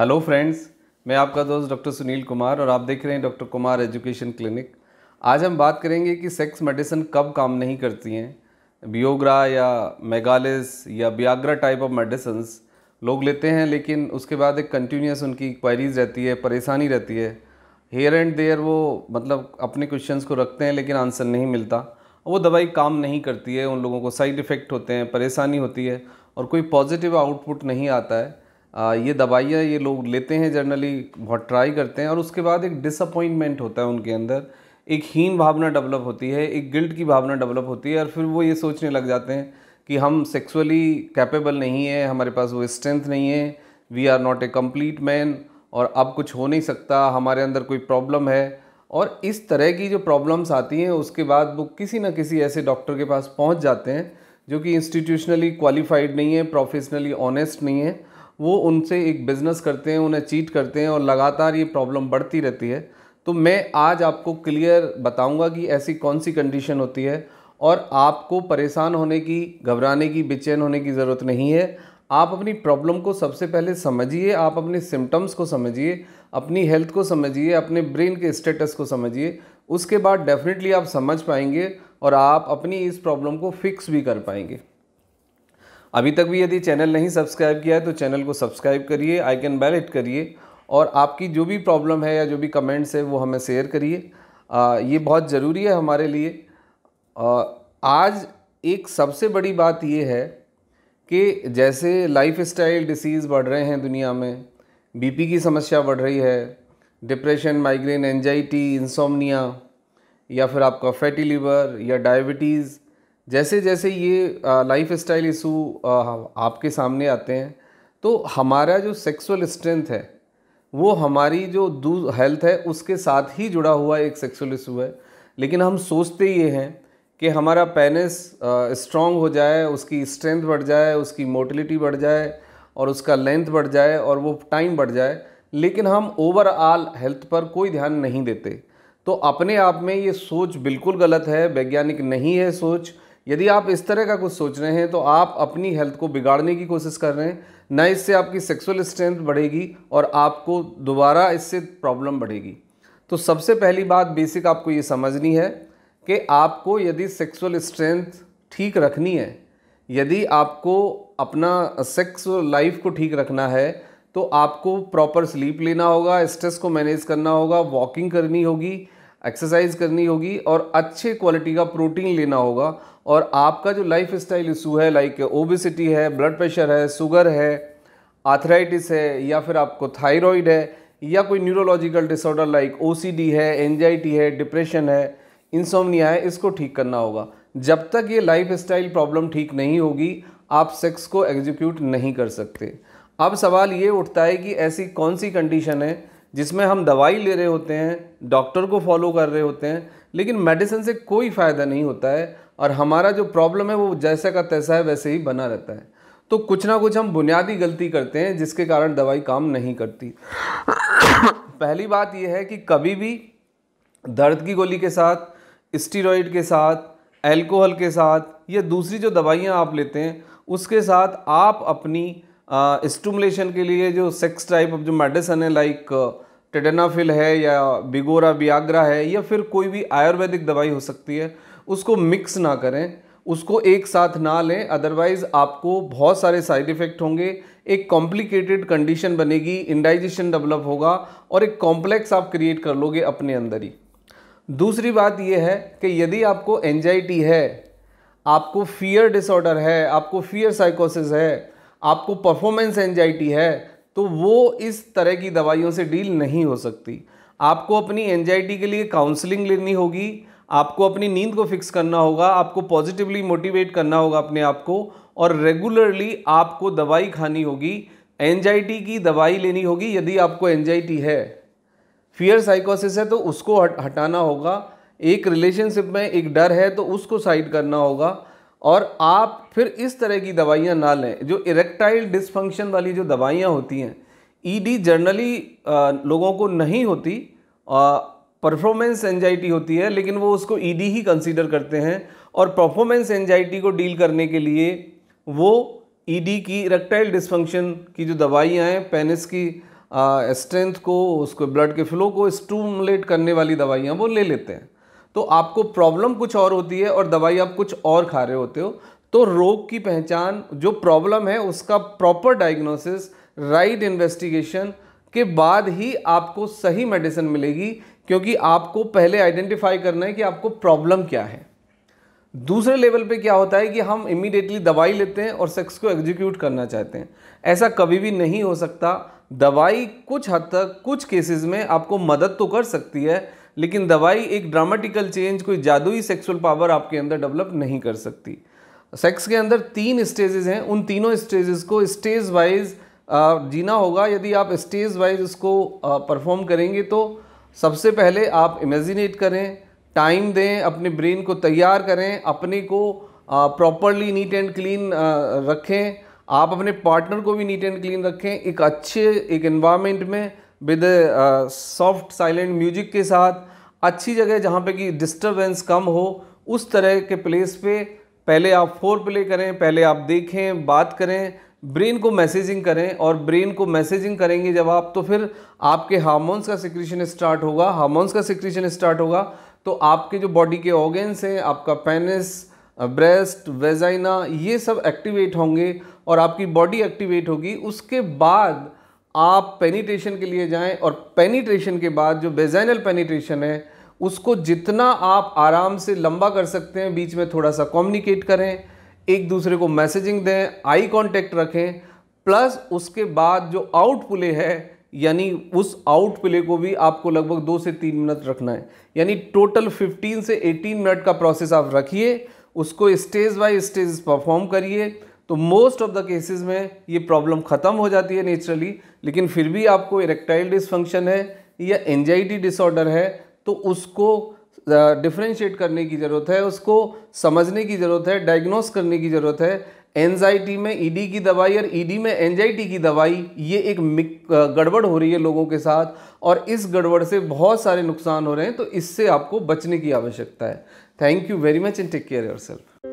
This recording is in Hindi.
हेलो फ्रेंड्स मैं आपका दोस्त डॉक्टर सुनील कुमार और आप देख रहे हैं डॉक्टर कुमार एजुकेशन क्लिनिक आज हम बात करेंगे कि सेक्स मेडिसिन कब काम नहीं करती हैं बियोग्रा या मेगालिस या बियाग्रा टाइप ऑफ मेडिसिन लोग लेते हैं लेकिन उसके बाद एक कंटिन्यूस उनकी क्वायरीज रहती है परेशानी रहती है हेयर एंड देयर वो मतलब अपने क्वेश्चन को रखते हैं लेकिन आंसर नहीं मिलता वो दवाई काम नहीं करती है उन लोगों को साइड इफ़ेक्ट होते हैं परेशानी होती है और कोई पॉजिटिव आउटपुट नहीं आता है ये दवाइयाँ ये लोग लेते हैं जनरली बहुत ट्राई करते हैं और उसके बाद एक डिसअपॉइंटमेंट होता है उनके अंदर एक हीन भावना डेवलप होती है एक गिल्ट की भावना डेवलप होती है और फिर वो ये सोचने लग जाते हैं कि हम सेक्सुअली कैपेबल नहीं है हमारे पास वो स्ट्रेंथ नहीं है we are not a complete man और अब कुछ हो नहीं सकता हमारे अंदर कोई प्रॉब्लम है और इस तरह की जो प्रॉब्लम्स आती हैं उसके बाद वो किसी न किसी ऐसे डॉक्टर के पास पहुंच जाते हैं जो कि इंस्टीट्यूशनली क्वालिफाइड नहीं है प्रोफेशनली ऑनेस्ट नहीं है वो उनसे एक बिज़नेस करते हैं उन्हें चीट करते हैं और लगातार ये प्रॉब्लम बढ़ती रहती है तो मैं आज आपको क्लियर बताऊंगा कि ऐसी कौन सी कंडीशन होती है और आपको परेशान होने की घबराने की बेचैन होने की ज़रूरत नहीं है आप अपनी प्रॉब्लम को सबसे पहले समझिए आप अपने सिम्टम्स को समझिए अपनी हेल्थ को समझिए अपने ब्रेन के स्टेटस को समझिए उसके बाद डेफिनेटली आप समझ पाएंगे और आप अपनी इस प्रॉब्लम को फिक्स भी कर पाएंगे अभी तक भी यदि चैनल नहीं सब्सक्राइब किया है तो चैनल को सब्सक्राइब करिए आइकन बेल हिट करिए और आपकी जो भी प्रॉब्लम है या जो भी कमेंट्स है वो हमें शेयर करिए ये बहुत ज़रूरी है हमारे लिए आ, आज एक सबसे बड़ी बात ये है कि जैसे लाइफ स्टाइल डिसीज़ बढ़ रहे हैं दुनिया में बीपी की समस्या बढ़ रही है डिप्रेशन माइग्रेन एनजाइटी इंसोमनिया या फिर आपका फैटी लीवर या डायबिटीज़ जैसे जैसे ये लाइफ स्टाइल इशू आपके सामने आते हैं तो हमारा जो सेक्सुअल स्ट्रेंथ है वो हमारी जो दू हेल्थ है उसके साथ ही जुड़ा हुआ एक सेक्सुअल इशू है लेकिन हम सोचते ये हैं कि हमारा पेनिस स्ट्रॉन्ग हो जाए उसकी स्ट्रेंथ बढ़ जाए उसकी मोटिलिटी बढ़ जाए और उसका लेंथ बढ़ जाए और वो टाइम बढ़ जाए लेकिन हम ओवरऑल हेल्थ पर कोई ध्यान नहीं देते तो अपने आप में ये सोच बिल्कुल गलत है वैज्ञानिक नहीं है सोच यदि आप इस तरह का कुछ सोच रहे हैं तो आप अपनी हेल्थ को बिगाड़ने की कोशिश कर रहे हैं ना इससे आपकी सेक्सुअल स्ट्रेंथ बढ़ेगी और आपको दोबारा इससे प्रॉब्लम बढ़ेगी तो सबसे पहली बात बेसिक आपको ये समझनी है कि आपको यदि सेक्सुअल स्ट्रेंथ ठीक रखनी है यदि आपको अपना सेक्स लाइफ को ठीक रखना है तो आपको प्रॉपर स्लीप लेना होगा स्ट्रेस को मैनेज करना होगा वॉकिंग करनी होगी एक्सरसाइज करनी होगी और अच्छे क्वालिटी का प्रोटीन लेना होगा और आपका जो लाइफ स्टाइल इशू है लाइक ओबिसिटी है ब्लड प्रेशर है शुगर है आर्थराइटिस है या फिर आपको थायराइड है या कोई न्यूरोलॉजिकल डिसऑर्डर लाइक ओसीडी है एनजाइटी है डिप्रेशन है इंसोमनिया है इसको ठीक करना होगा जब तक ये लाइफ स्टाइल प्रॉब्लम ठीक नहीं होगी आप सेक्स को एग्जीक्यूट नहीं कर सकते अब सवाल ये उठता है कि ऐसी कौन सी कंडीशन है जिसमें हम दवाई ले रहे होते हैं डॉक्टर को फॉलो कर रहे होते हैं लेकिन मेडिसिन से कोई फ़ायदा नहीं होता है और हमारा जो प्रॉब्लम है वो जैसा का तैसा है वैसे ही बना रहता है तो कुछ ना कुछ हम बुनियादी गलती करते हैं जिसके कारण दवाई काम नहीं करती पहली बात यह है कि कभी भी दर्द की गोली के साथ स्टीरोइड के साथ एल्कोहल के साथ या दूसरी जो दवाइयाँ आप लेते हैं उसके साथ आप अपनी स्टूमुलेशन के लिए जो सेक्स टाइप ऑफ जो मेडिसन है लाइक टेडेनाफिल है या बिगोरा बियाग्रा है या फिर कोई भी आयुर्वेदिक दवाई हो सकती है उसको मिक्स ना करें उसको एक साथ ना लें अदरवाइज़ आपको बहुत सारे साइड इफ़ेक्ट होंगे एक कॉम्प्लिकेटेड कंडीशन बनेगी इंडाइजेशन डेवलप होगा और एक कॉम्प्लेक्स आप क्रिएट कर लोगे अपने अंदर ही दूसरी बात यह है कि यदि आपको एनजाइटी है आपको फियर डिसऑर्डर है आपको फियर साइकोसिस है आपको परफॉर्मेंस एनजाइटी है तो वो इस तरह की दवाइयों से डील नहीं हो सकती आपको अपनी एनजाइटी के लिए काउंसलिंग लेनी होगी आपको अपनी नींद को फिक्स करना होगा आपको पॉजिटिवली मोटिवेट करना होगा अपने आप को और रेगुलरली आपको दवाई खानी होगी एनजाइटी की दवाई लेनी होगी यदि आपको एनजाइटी है फियर साइकोसिस है तो उसको हट, हटाना होगा एक रिलेशनशिप में एक डर है तो उसको साइड करना होगा और आप फिर इस तरह की दवाइयाँ ना लें जो इरेक्टाइल डिसफंक्शन वाली जो दवाइयाँ होती हैं ईडी e जनरली लोगों को नहीं होती परफॉर्मेंस एंजाइटी होती है लेकिन वो उसको ईडी e ही कंसीडर करते हैं और परफॉर्मेंस एंजाइटी को डील करने के लिए वो ईडी e की इरेक्टाइल डिसफंक्शन की जो दवाइयाँ हैं पेनिस की स्ट्रेंथ को उसको ब्लड के फ्लो को स्टूमुलेट करने वाली दवाइयाँ वो ले लेते हैं तो आपको प्रॉब्लम कुछ और होती है और दवाई आप कुछ और खा रहे होते हो तो रोग की पहचान जो प्रॉब्लम है उसका प्रॉपर डायग्नोसिस राइट इन्वेस्टिगेशन के बाद ही आपको सही मेडिसिन मिलेगी क्योंकि आपको पहले आइडेंटिफाई करना है कि आपको प्रॉब्लम क्या है दूसरे लेवल पे क्या होता है कि हम इमीडिएटली दवाई लेते हैं और सेक्स को एग्जीक्यूट करना चाहते हैं ऐसा कभी भी नहीं हो सकता दवाई कुछ हद तक कुछ केसेस में आपको मदद तो कर सकती है लेकिन दवाई एक ड्रामेटिकल चेंज कोई जादुई सेक्सुअल पावर आपके अंदर डेवलप नहीं कर सकती सेक्स के अंदर तीन स्टेजेस हैं उन तीनों स्टेजेस को स्टेज वाइज जीना होगा यदि आप स्टेज वाइज इसको परफॉर्म करेंगे तो सबसे पहले आप इमेजिनेट करें टाइम दें अपने ब्रेन को तैयार करें अपने को प्रॉपरली नीट एंड क्लीन रखें आप अपने पार्टनर को भी नीट एंड क्लीन रखें एक अच्छे एक इन्वामेंट में विद सॉफ्ट साइलेंट म्यूजिक के साथ अच्छी जगह जहाँ पे कि डिस्टरबेंस कम हो उस तरह के प्लेस पे पहले आप फोर प्ले करें पहले आप देखें बात करें ब्रेन को मैसेजिंग करें और ब्रेन को मैसेजिंग करेंगे जब आप तो फिर आपके हार्मोन्स का सिक्रीशन स्टार्ट होगा हार्मोन्स का सिक्रीशन स्टार्ट होगा तो आपके जो बॉडी के ऑर्गेन्स हैं आपका पेनिस ब्रेस्ट वेजाइना ये सब एक्टिवेट होंगे और आपकी बॉडी एक्टिवेट होगी उसके बाद आप पेनिट्रेशन के लिए जाएं और पेनिट्रेशन के बाद जो बेजाइनल पेनिट्रेशन है उसको जितना आप आराम से लंबा कर सकते हैं बीच में थोड़ा सा कम्युनिकेट करें एक दूसरे को मैसेजिंग दें आई कांटेक्ट रखें प्लस उसके बाद जो आउट प्ले है यानी उस आउट प्ले को भी आपको लगभग दो से तीन मिनट रखना है यानी टोटल फिफ्टीन से एटीन मिनट का प्रोसेस आप रखिए उसको स्टेज बाय स्टेज परफॉर्म करिए तो मोस्ट ऑफ द केसेस में ये प्रॉब्लम ख़त्म हो जाती है नेचुरली लेकिन फिर भी आपको इरेक्टाइल डिसफंक्शन है या एनजाइटी डिसऑर्डर है तो उसको डिफ्रेंशिएट करने की ज़रूरत है उसको समझने की ज़रूरत है डायग्नोस करने की ज़रूरत है एनजाइटी में ईडी e की दवाई और ईडी e में एनजाइटी की दवाई ये एक गड़बड़ हो रही है लोगों के साथ और इस गड़बड़ से बहुत सारे नुकसान हो रहे हैं तो इससे आपको बचने की आवश्यकता है thank you very much and take care your self